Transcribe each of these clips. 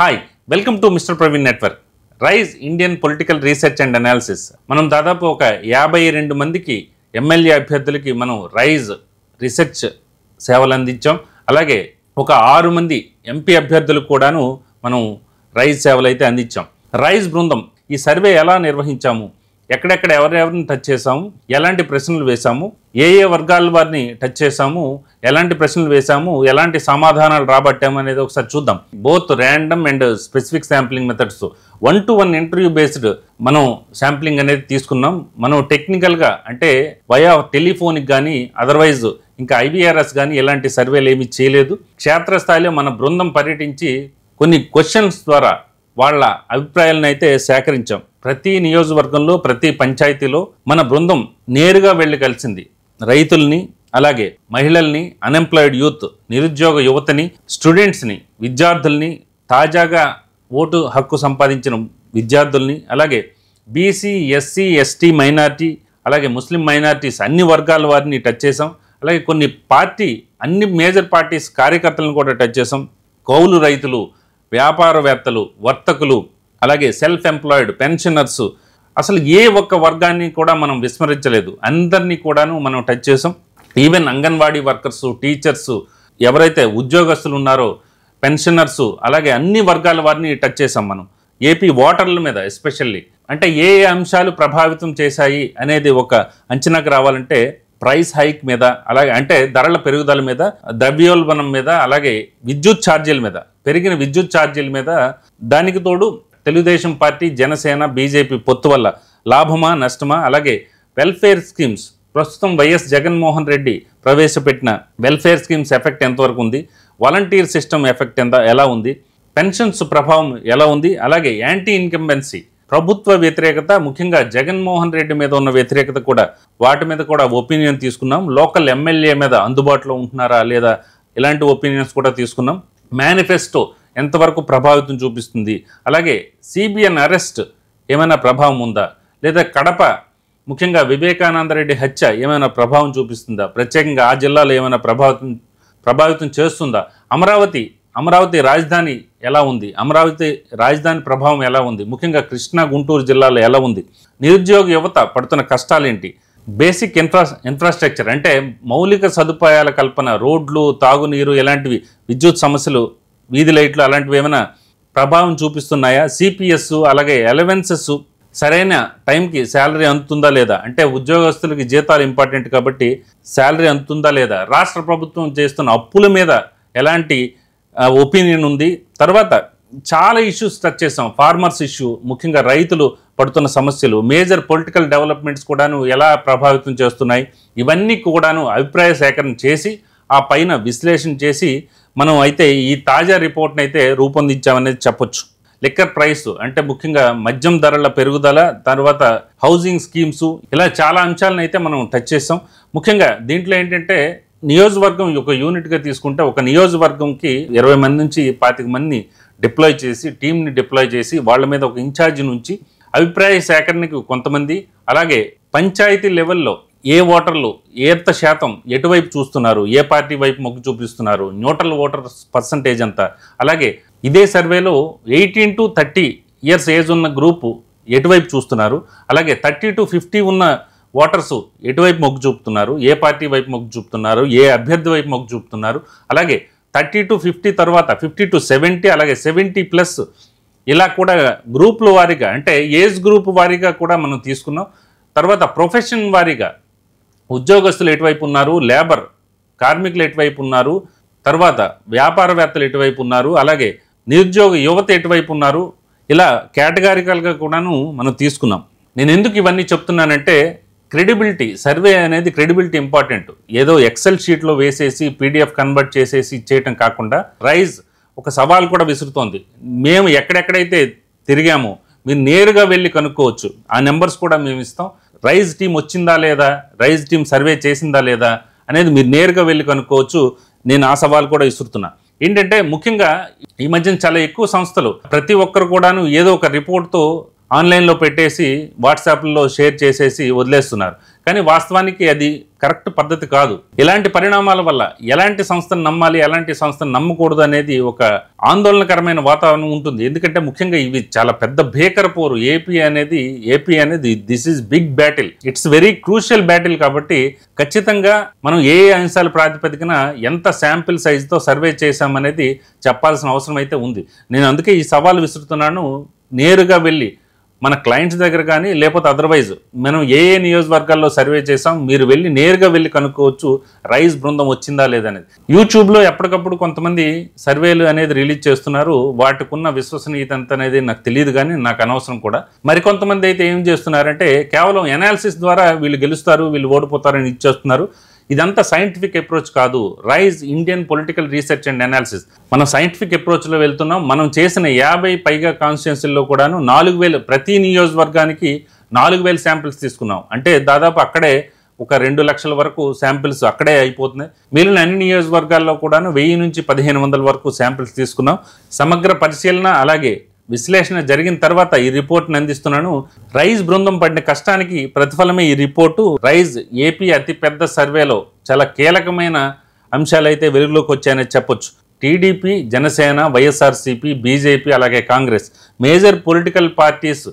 hi welcome to mister Praveen network rise Indian political research and analysis మనం దాదాపు ఒక యాభై రెండు మందికి ఎమ్మెల్యే అభ్యర్థులకి మనం రైజ్ రీసెర్చ్ సేవలు అందించాం అలాగే ఒక ఆరు మంది ఎంపీ అభ్యర్థులకు కూడాను మనం రైజ్ సేవలు అయితే అందించాం రైజ్ బృందం ఈ సర్వే ఎలా నిర్వహించాము ఎక్కడెక్కడ ఎవరెవరిని టచ్ చేశాము ఎలాంటి ప్రశ్నలు వేశాము ఏ ఏ వర్గాల వారిని టచ్ చేశాము ఎలాంటి ప్రశ్నలు వేశాము ఎలాంటి సమాధానాలు రాబట్టాము అనేది ఒకసారి చూద్దాం both random and specific sampling methods one to one interview based మనం శాంప్లింగ్ అనేది తీసుకున్నాం మనం టెక్నికల్గా అంటే వయా టెలిఫోన్కి కానీ అదర్వైజ్ ఇంకా ఐబీఆర్ఎస్ కానీ ఎలాంటి సర్వేలు ఏమీ చేయలేదు క్షేత్రస్థాయిలో మన బృందం పర్యటించి కొన్ని క్వశ్చన్స్ ద్వారా వాళ్ళ అభిప్రాయాలను అయితే సేకరించాం ప్రతి నియోజకవర్గంలో ప్రతి పంచాయతీలో మన బృందం నేరుగా వెళ్ళి కలిసింది రైతుల్ని అలాగే మహిళల్ని అన్ఎంప్లాయిడ్ యూత్ నిరుద్యోగ యువతని స్టూడెంట్స్ని విద్యార్థుల్ని తాజాగా ఓటు హక్కు సంపాదించిన విద్యార్థుల్ని అలాగే బీసీ ఎస్సీ ఎస్టీ మైనార్టీ అలాగే ముస్లిం మైనార్టీస్ అన్ని వర్గాల వారిని టచ్ చేసాం అలాగే కొన్ని పార్టీ అన్ని మేజర్ పార్టీస్ కార్యకర్తలను కూడా టచ్ చేసాం కౌలు రైతులు వ్యాపారవేత్తలు వర్తకులు అలాగే సెల్ఫ్ ఎంప్లాయిడ్ పెన్షనర్స్ అసలు ఏ ఒక్క వర్గాన్ని కూడా మనం విస్మరించలేదు అందరినీ కూడాను మనం టచ్ చేసాం ఈవెన్ అంగన్వాడీ వర్కర్స్ టీచర్స్ ఎవరైతే ఉద్యోగస్తులు ఉన్నారో పెన్షనర్స్ అలాగే అన్ని వర్గాల వారిని టచ్ చేసాం మనం ఏపీ ఓటర్ల మీద ఎస్పెషల్లీ అంటే ఏ ఏ అంశాలు ప్రభావితం చేశాయి అనేది ఒక అంచనాకు రావాలంటే ప్రైస్ హైక్ మీద అలాగే అంటే ధరల పెరుగుదల మీద ద్రవ్యోల్బణం మీద అలాగే విద్యుత్ ఛార్జీల మీద పెరిగిన విద్యుత్ ఛార్జీల మీద దానికి తోడు తెలుగుదేశం పార్టీ జనసేన బీజేపీ పొత్తు వల్ల లాభమా నష్టమా అలాగే వెల్ఫేర్ స్కీమ్స్ ప్రస్తుతం వైఎస్ జగన్మోహన్ రెడ్డి ప్రవేశపెట్టిన వెల్ఫేర్ స్కీమ్స్ ఎఫెక్ట్ ఎంతవరకు ఉంది వాలంటీర్ సిస్టమ్ ఎఫెక్ట్ ఎంత ఎలా ఉంది పెన్షన్స్ ప్రభావం ఎలా ఉంది అలాగే యాంటీ ఇన్కంబెన్సీ ప్రభుత్వ వ్యతిరేకత ముఖ్యంగా జగన్మోహన్ రెడ్డి మీద ఉన్న వ్యతిరేకత కూడా వాటి మీద కూడా ఒపీనియన్ తీసుకున్నాం లోకల్ ఎమ్మెల్యే మీద అందుబాటులో ఉంటున్నారా లేదా ఇలాంటి ఒపీనియన్స్ కూడా తీసుకున్నాం మేనిఫెస్టో ఎంతవరకు ప్రభావితం చూపిస్తుంది అలాగే సిబిఎన్ అరెస్ట్ ఏమైనా ప్రభావం ఉందా లేదా కడప ముఖ్యంగా వివేకానందరెడ్డి హత్య ఏమైనా ప్రభావం చూపిస్తుందా ప్రత్యేకంగా ఆ జిల్లాలో ఏమైనా ప్రభావితం ప్రభావితం చేస్తుందా అమరావతి అమరావతి రాజధాని ఎలా ఉంది అమరావతి రాజధాని ప్రభావం ఎలా ఉంది ముఖ్యంగా కృష్ణా గుంటూరు జిల్లాలో ఎలా ఉంది నిరుద్యోగ యువత పడుతున్న కష్టాలు ఏంటి బేసిక్ ఇన్ఫ్రా ఇన్ఫ్రాస్ట్రక్చర్ అంటే మౌలిక సదుపాయాల కల్పన రోడ్లు తాగునీరు ఇలాంటివి విద్యుత్ సమస్యలు వీధి లైట్లు అలాంటివి ఏమైనా ప్రభావం చూపిస్తున్నాయా సిపిఎస్ అలాగే ఎలవెన్సెస్ సరైన టైంకి శాలరీ అందుతుందా లేదా అంటే ఉద్యోగస్తులకి జీతాలు ఇంపార్టెంట్ కాబట్టి శాలరీ అందుతుందా లేదా రాష్ట్ర ప్రభుత్వం చేస్తున్న అప్పుల మీద ఎలాంటి ఒపీనియన్ ఉంది తర్వాత చాలా ఇష్యూస్ టచ్ చేసాం ఫార్మర్స్ ఇష్యూ ముఖ్యంగా రైతులు పడుతున్న సమస్యలు మేజర్ పొలిటికల్ డెవలప్మెంట్స్ కూడాను ఎలా ప్రభావితం చేస్తున్నాయి ఇవన్నీ కూడాను అభిప్రాయ సేకరణ చేసి ఆ పైన విశ్లేషణ చేసి మనం అయితే ఈ తాజా రిపోర్ట్ని అయితే రూపొందించామనేది చెప్పొచ్చు లిక్కర్ ప్రైస్ అంటే ముఖ్యంగా మద్యం ధరల పెరుగుదల తర్వాత హౌసింగ్ స్కీమ్స్ ఇలా చాలా అంశాలను అయితే మనం టచ్ చేస్తాం ముఖ్యంగా దీంట్లో ఏంటంటే నియోజకవర్గం ఒక యూనిట్గా తీసుకుంటే ఒక నియోజకవర్గంకి ఇరవై మంది నుంచి పాతిక మందిని డిప్లాయ్ చేసి టీంని డిప్లాయ్ చేసి వాళ్ళ మీద ఒక ఇన్ఛార్జ్ నుంచి అభిప్రాయ సేకరణకి కొంతమంది అలాగే పంచాయతీ లెవెల్లో ఏ ఓటర్లు ఎంత శాతం ఎటువైపు చూస్తున్నారు ఏ పార్టీ వైపు మొగ్గు చూపిస్తున్నారు న్యూట్రల్ ఓటర్స్ పర్సంటేజ్ ఎంత అలాగే ఇదే సర్వేలో eighteen to thirty years age ఉన్న గ్రూపు ఎటువైపు చూస్తున్నారు అలాగే థర్టీ టు ఫిఫ్టీ ఉన్న ఓటర్స్ ఎటువైపు మొగ్గు చూపుతున్నారు ఏ పార్టీ వైపు మొగ్గు చూపుతున్నారు ఏ అభ్యర్థి వైపు మొగ్గు చూపుతున్నారు అలాగే థర్టీ టు ఫిఫ్టీ తర్వాత ఫిఫ్టీ టు సెవెంటీ అలాగే సెవెంటీ ప్లస్ ఇలా కూడా గ్రూపుల వారీగా అంటే ఏజ్ గ్రూప్ వారీగా కూడా మనం తీసుకున్నాం తర్వాత ప్రొఫెషన్ వారీగా ఉద్యోగస్తులు ఎటువైపు ఉన్నారు లేబర్ కార్మికులు ఎటువైపు ఉన్నారు తర్వాత వ్యాపారవేత్తలు ఎటువైపు ఉన్నారు అలాగే నిరుద్యోగ యువత ఎటువైపు ఉన్నారు ఇలా కేటగారికల్గా కూడాను మనం తీసుకున్నాం నేను ఎందుకు ఇవన్నీ చెప్తున్నానంటే క్రెడిబిలిటీ సర్వే అనేది క్రెడిబిలిటీ ఇంపార్టెంట్ ఏదో ఎక్సెల్ షీట్లో వేసేసి పీడిఎఫ్ కన్వర్ట్ చేసేసి చేయటం కాకుండా రైజ్ ఒక సవాల్ కూడా విసురుతోంది మేము ఎక్కడెక్కడైతే తిరిగామో మీరు నేరుగా వెళ్ళి కనుక్కోవచ్చు ఆ నెంబర్స్ కూడా మేము ఇస్తాం రైజ్ టీం వచ్చిందా లేదా రైజ్ టీం సర్వే చేసిందా లేదా అనేది మీరు నేరుగా వెళ్ళి కనుక్కోవచ్చు నేను ఆ సవాల్ కూడా విసురుతున్నా ఏంటంటే ముఖ్యంగా ఈ మధ్యన చాలా ఎక్కువ సంస్థలు ప్రతి ఒక్కరు కూడాను ఏదో ఒక రిపోర్ట్తో ఆన్లైన్లో పెట్టేసి వాట్సాప్లో షేర్ చేసేసి వదిలేస్తున్నారు కానీ వాస్తవానికి అది కరెక్ట్ పద్ధతి కాదు ఇలాంటి పరిణామాల వల్ల ఎలాంటి సంస్థను నమ్మాలి ఎలాంటి సంస్థను నమ్మకూడదు అనేది ఒక ఆందోళనకరమైన వాతావరణం ఉంటుంది ఎందుకంటే ముఖ్యంగా ఇవి చాలా పెద్ద భీకర పోరు ఏపీ అనేది ఏపీ అనేది this is big battle it's very crucial battle కాబట్టి ఖచ్చితంగా మనం ఏ అంశాల ప్రాతిపదికన ఎంత శాంపిల్ సైజుతో సర్వే చేశామనేది చెప్పాల్సిన అవసరం అయితే ఉంది నేను అందుకే ఈ సవాల్ విసురుతున్నాను నేరుగా వెళ్ళి మన క్లయింట్స్ దగ్గర కానీ లేకపోతే అదర్వైజ్ మనం ఏ ఏ నియోజకవర్గాల్లో సర్వే చేసాం మీరు వెళ్ళి నేరుగా వెళ్ళి కనుక్కోవచ్చు రైస్ బృందం వచ్చిందా లేదనేది యూట్యూబ్లో ఎప్పటికప్పుడు కొంతమంది సర్వేలు అనేది రిలీజ్ చేస్తున్నారు వాటికి ఉన్న విశ్వసనీయత ఎంత అనేది నాకు తెలియదు కానీ నాకు అనవసరం కూడా మరికొంతమంది అయితే ఏం చేస్తున్నారంటే కేవలం ఎనాలిసిస్ ద్వారా వీళ్ళు గెలుస్తారు వీళ్ళు ఓడిపోతారని ఇచ్చేస్తున్నారు ఇదంతా సైంటిఫిక్ అప్రోచ్ కాదు Rise Indian political research and analysis మనం సైంటిఫిక్ అప్రోచ్లో వెళ్తున్నాం మనం చేసిన యాభై పైగా కాన్స్టిట్యున్సీల్లో కూడాను నాలుగు వేలు ప్రతి నియోజకవర్గానికి నాలుగు వేలు శాంపిల్స్ తీసుకున్నాం అంటే దాదాపు అక్కడే ఒక రెండు లక్షల వరకు శాంపిల్స్ అక్కడే అయిపోతున్నాయి మిగిలిన అన్ని నియోజకవర్గాల్లో కూడాను వెయ్యి నుంచి పదిహేను వందల వరకు శాంపిల్స్ తీసుకున్నాం సమగ్ర పరిశీలన అలాగే విశ్లేషణ జరిగిన తర్వాత ఈ రిపోర్ట్ని అందిస్తున్నాను రైజ్ బృందం పడిన కష్టానికి ప్రతిఫలమే ఈ రిపోర్టు రైజ్ ఏపీ అతిపెద్ద సర్వేలో చాలా కీలకమైన అంశాలైతే వెలుగులోకి వచ్చాయని చెప్పొచ్చు టీడీపీ జనసేన వైఎస్ఆర్సీపీ బీజేపీ అలాగే కాంగ్రెస్ మేజర్ పొలిటికల్ పార్టీస్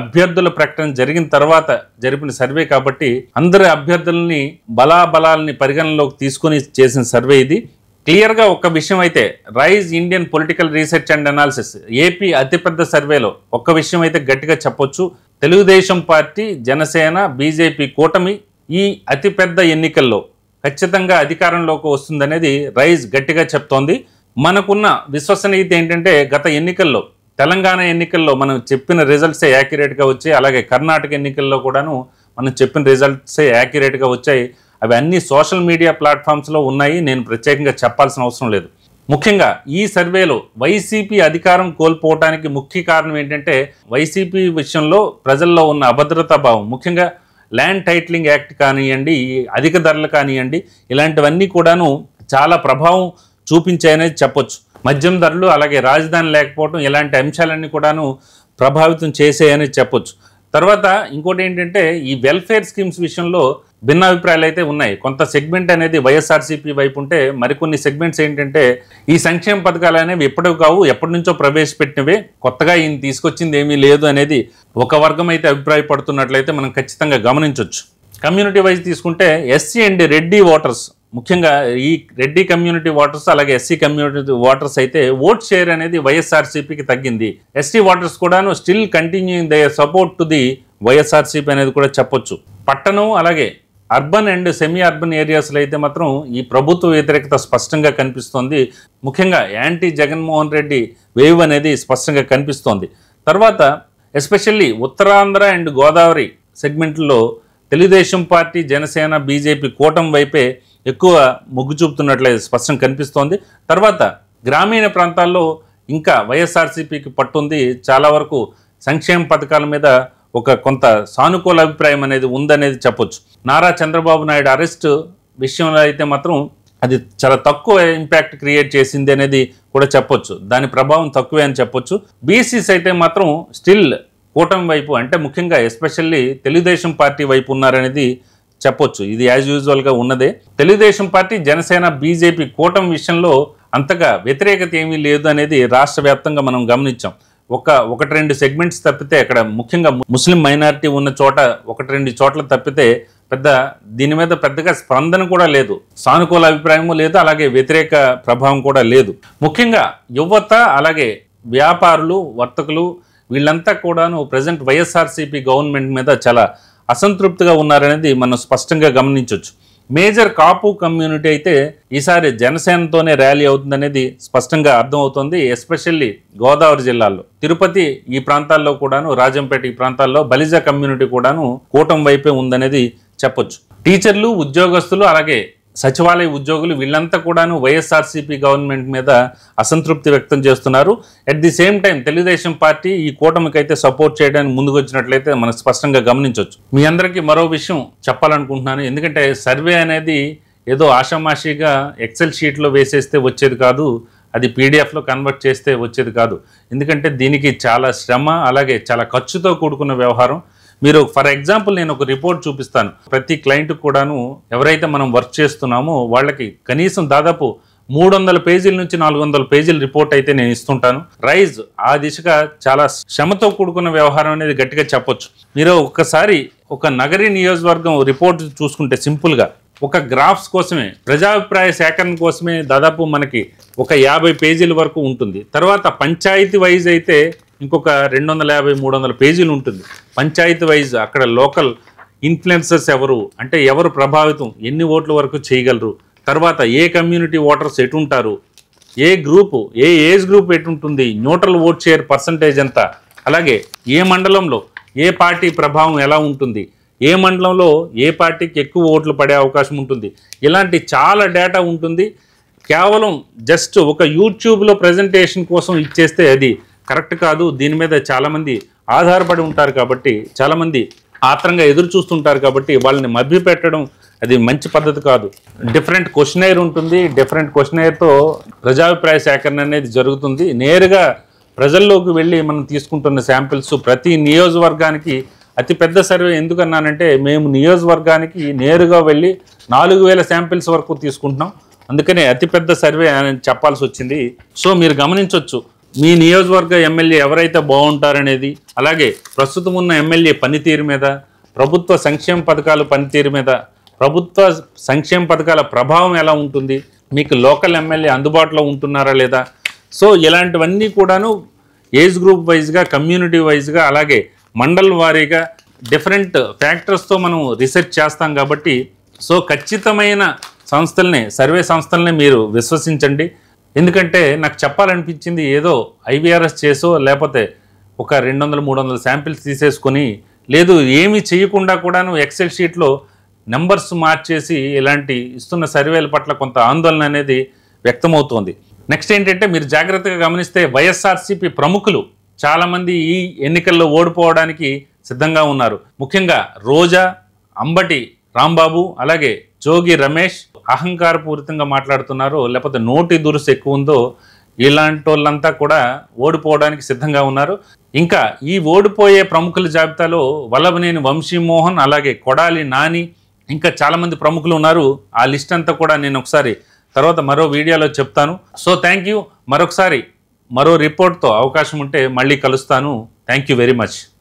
అభ్యర్థుల ప్రకటన జరిగిన తర్వాత జరిపిన సర్వే కాబట్టి అందరి అభ్యర్థులని బలాబలాల్ని పరిగణనలోకి తీసుకుని చేసిన సర్వే ఇది క్లియర్గా ఒక విషయం అయితే Rise Indian political research and Analysis AP అతిపెద్ద సర్వేలో ఒక్క విషయం అయితే గట్టిగా చెప్పొచ్చు తెలుగుదేశం పార్టీ జనసేన బీజేపీ కూటమి ఈ అతిపెద్ద ఎన్నికల్లో ఖచ్చితంగా అధికారంలోకి వస్తుందనేది రైజ్ గట్టిగా చెప్తోంది మనకున్న విశ్వసనీయత ఏంటంటే గత ఎన్నికల్లో తెలంగాణ ఎన్నికల్లో మనం చెప్పిన రిజల్ట్సే యాక్యురేట్గా వచ్చాయి అలాగే కర్ణాటక ఎన్నికల్లో కూడాను మనం చెప్పిన రిజల్ట్సే యాక్యురేట్గా వచ్చాయి అవన్నీ సోషల్ మీడియా ప్లాట్ఫామ్స్లో ఉన్నాయి నేను ప్రత్యేకంగా చెప్పాల్సిన అవసరం లేదు ముఖ్యంగా ఈ సర్వేలో వైసీపీ అధికారం కోల్పోవటానికి ముఖ్య కారణం ఏంటంటే వైసీపీ విషయంలో ప్రజల్లో ఉన్న అభద్రతా భావం ముఖ్యంగా ల్యాండ్ టైట్లింగ్ యాక్ట్ కానివ్వండి అధిక ధరలు కానివ్వండి ఇలాంటివన్నీ కూడాను చాలా ప్రభావం చూపించాయనేది చెప్పొచ్చు మద్యం ధరలు అలాగే రాజధాని లేకపోవడం ఇలాంటి అంశాలన్నీ కూడాను ప్రభావితం చేసాయని చెప్పొచ్చు తర్వాత ఇంకోటి ఏంటంటే ఈ వెల్ఫేర్ స్కీమ్స్ విషయంలో భిన్న అభిప్రాయాలు అయితే ఉన్నాయి కొంత సెగ్మెంట్ అనేది వైఎస్ఆర్సీపీ వైపు ఉంటే మరికొన్ని సెగ్మెంట్స్ ఏంటంటే ఈ సంక్షేమ పథకాలు అనేవి ఎప్పటివి కావు ఎప్పటి నుంచో ప్రవేశపెట్టినవే కొత్తగా ఈయన తీసుకొచ్చింది ఏమీ లేదు అనేది ఒక వర్గం అయితే అభిప్రాయపడుతున్నట్లయితే మనం ఖచ్చితంగా గమనించవచ్చు కమ్యూనిటీ వైజ్ తీసుకుంటే ఎస్సీ అండ్ రెడ్డి ఓటర్స్ ముఖ్యంగా ఈ రెడ్డి కమ్యూనిటీ ఓటర్స్ అలాగే ఎస్సీ కమ్యూనిటీ ఓటర్స్ అయితే ఓట్ షేర్ అనేది వైఎస్ఆర్సీపీకి తగ్గింది ఎస్సీ ఓటర్స్ కూడాను still continuing the support to the YSRCP అనేది కూడా చెప్పొచ్చు పట్టణం అలాగే అర్బన్ అండ్ సెమీ అర్బన్ ఏరియాస్లో అయితే మాత్రం ఈ ప్రభుత్వ వ్యతిరేకత స్పష్టంగా కనిపిస్తోంది ముఖ్యంగా యాంటీ జగన్మోహన్ రెడ్డి వేవ్ అనేది స్పష్టంగా కనిపిస్తోంది తర్వాత ఎస్పెషల్లీ ఉత్తరాంధ్ర అండ్ గోదావరి సెగ్మెంట్లో తెలుగుదేశం పార్టీ జనసేన బీజేపీ కూటమి వైపే ఎక్కువ మొగ్గు చూపుతున్నట్లే స్పష్టం కనిపిస్తోంది తర్వాత గ్రామీణ ప్రాంతాల్లో ఇంకా వైఎస్ఆర్సీపీకి పట్టుంది చాలా వరకు సంక్షేమ పథకాల మీద ఒక కొంత సానుకూల అభిప్రాయం అనేది ఉందనేది చెప్పొచ్చు నారా చంద్రబాబు నాయుడు అరెస్ట్ విషయంలో అయితే మాత్రం అది చాలా తక్కువ ఇంపాక్ట్ క్రియేట్ చేసింది అనేది కూడా చెప్పొచ్చు దాని ప్రభావం తక్కువే అని చెప్పొచ్చు బీసీస్ అయితే మాత్రం స్టిల్ కూటమి వైపు అంటే ముఖ్యంగా ఎస్పెషల్లీ తెలుగుదేశం పార్టీ వైపు ఉన్నారనేది చెప్పొచ్చు ఇది యాజ్ యూజువల్గా ఉన్నదే తెలుగుదేశం పార్టీ జనసేన బీజేపీ కూటమి విషయంలో అంతగా వ్యతిరేకత ఏమీ లేదు అనేది రాష్ట్ర మనం గమనించాం ఒక ఒకటి రెండు సెగ్మెంట్స్ తప్పితే అక్కడ ముఖ్యంగా ముస్లిం మైనారిటీ ఉన్న చోట ఒకటి రెండు చోట్ల తప్పితే పెద్ద దీని మీద పెద్దగా స్పందన కూడా లేదు సానుకూల అభిప్రాయము లేదు అలాగే వ్యతిరేక ప్రభావం కూడా లేదు ముఖ్యంగా యువత అలాగే వ్యాపారులు వర్తకులు వీళ్ళంతా కూడాను ప్రజెంట్ వైఎస్ఆర్సీపీ గవర్నమెంట్ మీద చాలా అసంతృప్తిగా ఉన్నారనేది మనం స్పష్టంగా గమనించవచ్చు మేజర్ కాపు కమ్యూనిటీ అయితే ఈసారి జనసేనతోనే ర్యాలీ అవుతుందనేది స్పష్టంగా అర్థమవుతోంది ఎస్పెషల్లీ గోదావరి జిల్లాలో తిరుపతి ఈ ప్రాంతాల్లో కూడాను రాజంపేట ఈ ప్రాంతాల్లో బలిజ కమ్యూనిటీ కూడాను కూటం వైపే ఉందనేది చెప్పొచ్చు టీచర్లు ఉద్యోగస్తులు అలాగే సచివాలయ ఉద్యోగులు వీళ్ళంతా కూడాను వైఎస్ఆర్సీపీ గవర్నమెంట్ మీద అసంతృప్తి వ్యక్తం చేస్తున్నారు at the same time Telugu Desam party ఈ కూటమికి అయితే సపోర్ట్ చేయడానికి ముందుకు వచ్చినట్లయితే మనం స్పష్టంగా గమనించవచ్చు మీ అందరికీ మరో విషయం చెప్పాలనుకుంటున్నాను ఎందుకంటే సర్వే అనేది ఏదో ఆషామాషిగా ఎక్సెల్ షీట్లో వేసేస్తే వచ్చేది కాదు అది పీడిఎఫ్లో కన్వర్ట్ చేస్తే వచ్చేది కాదు ఎందుకంటే దీనికి చాలా శ్రమ అలాగే చాలా ఖర్చుతో కూడుకున్న వ్యవహారం మీరు ఫర్ ఎగ్జాంపుల్ నేను ఒక రిపోర్ట్ చూపిస్తాను ప్రతి క్లయింట్ కూడాను ఎవరైతే మనం వర్క్ చేస్తున్నామో వాళ్ళకి కనీసం దాదాపు మూడు వందల పేజీల నుంచి నాలుగు వందల పేజీల రిపోర్ట్ అయితే నేను ఇస్తుంటాను రైజ్ ఆ దిశగా చాలా శ్రమతో కూడుకున్న వ్యవహారం అనేది గట్టిగా చెప్పొచ్చు మీరు ఒక్కసారి ఒక నగరి నియోజకవర్గం రిపోర్ట్ చూసుకుంటే సింపుల్గా ఒక గ్రాఫ్స్ కోసమే ప్రజాభిప్రాయ సేకరణ కోసమే దాదాపు మనకి ఒక యాభై పేజీల వరకు ఉంటుంది తర్వాత పంచాయతీ వైజ్ అయితే ఇంకొక రెండు వందల యాభై మూడు వందల పేజీలు ఉంటుంది పంచాయతీ వైజ్ అక్కడ లోకల్ ఇన్ఫ్లుయెన్సర్స్ ఎవరు అంటే ఎవరు ప్రభావితం ఎన్ని ఓట్ల వరకు చేయగలరు తర్వాత ఏ కమ్యూనిటీ ఓటర్స్ ఎటుంటారు ఏ గ్రూపు ఏ ఏజ్ గ్రూప్ ఎటుంటుంది న్యూట్రల్ ఓట్ షేర్ పర్సంటేజ్ ఎంత అలాగే ఏ మండలంలో ఏ పార్టీ ప్రభావం ఎలా ఉంటుంది ఏ మండలంలో ఏ పార్టీకి ఎక్కువ ఓట్లు పడే అవకాశం ఉంటుంది ఇలాంటి చాలా డేటా ఉంటుంది కేవలం జస్ట్ ఒక యూట్యూబ్లో ప్రజెంటేషన్ కోసం ఇచ్చేస్తే అది కరెక్ట్ కాదు దీని మీద చాలామంది ఆధారపడి ఉంటారు కాబట్టి చాలామంది ఆత్రంగా ఎదురు చూస్తుంటారు కాబట్టి వాళ్ళని మభ్య పెట్టడం అది మంచి పద్ధతి కాదు డిఫరెంట్ క్వశ్చనైర్ ఉంటుంది డిఫరెంట్ క్వశ్చనైర్తో ప్రజాభిప్రాయ సేకరణ అనేది జరుగుతుంది నేరుగా ప్రజల్లోకి వెళ్ళి మనం తీసుకుంటున్న శాంపిల్స్ ప్రతి నియోజకవర్గానికి అతిపెద్ద సర్వే ఎందుకన్నానంటే మేము నియోజకవర్గానికి నేరుగా వెళ్ళి నాలుగు వేల శాంపిల్స్ వరకు తీసుకుంటున్నాం అందుకనే అతిపెద్ద సర్వే అని చెప్పాల్సి వచ్చింది సో మీరు గమనించవచ్చు మీ నియోజకవర్గ ఎమ్మెల్యే ఎవరైతే బాగుంటారనేది అలాగే ప్రస్తుతం ఉన్న ఎమ్మెల్యే పనితీరు మీద ప్రభుత్వ సంక్షేమ పథకాలు పనితీరు మీద ప్రభుత్వ సంక్షేమ పథకాల ప్రభావం ఎలా ఉంటుంది మీకు లోకల్ ఎమ్మెల్యే అందుబాటులో ఉంటున్నారా లేదా సో ఇలాంటివన్నీ కూడాను ఏజ్ గ్రూప్ వైజ్గా కమ్యూనిటీ వైజ్గా అలాగే మండల్ వారీగా డిఫరెంట్ ఫ్యాక్టర్స్తో మనం రీసెర్చ్ చేస్తాం కాబట్టి సో ఖచ్చితమైన సంస్థల్ని సర్వే సంస్థల్ని మీరు విశ్వసించండి ఎందుకంటే నాకు చెప్పాలనిపించింది ఏదో ఐవీఆర్ఎస్ చేసో లేకపోతే ఒక రెండు వందలు మూడు వందల శాంపిల్స్ తీసేసుకొని లేదు ఏమీ చేయకుండా కూడాను ఎక్సెల్ షీట్లో నెంబర్స్ మార్చేసి ఇలాంటి ఇస్తున్న సర్వేల పట్ల కొంత ఆందోళన అనేది వ్యక్తమవుతోంది నెక్స్ట్ ఏంటంటే మీరు జాగ్రత్తగా గమనిస్తే వైఎస్ఆర్సీపీ ప్రముఖులు చాలామంది ఈ ఎన్నికల్లో ఓడిపోవడానికి సిద్ధంగా ఉన్నారు ముఖ్యంగా రోజా అంబటి రాంబాబు అలాగే జోగి రమేష్ అహంకారపూరితంగా మాట్లాడుతున్నారో లేకపోతే నోటి దురుసు ఎక్కువ ఉందో ఇలాంటి వాళ్ళంతా కూడా ఓడిపోవడానికి సిద్ధంగా ఉన్నారు ఇంకా ఈ ఓడిపోయే ప్రముఖుల జాబితాలో వల్లభనేని వంశీమోహన్ అలాగే కొడాలి నాని ఇంకా చాలామంది ప్రముఖులు ఉన్నారు ఆ లిస్ట్ అంతా కూడా నేను ఒకసారి తర్వాత మరో వీడియోలో చెప్తాను సో థ్యాంక్ యూ మరొకసారి మరో రిపోర్ట్తో అవకాశం ఉంటే మళ్ళీ కలుస్తాను థ్యాంక్ యూ వెరీ మచ్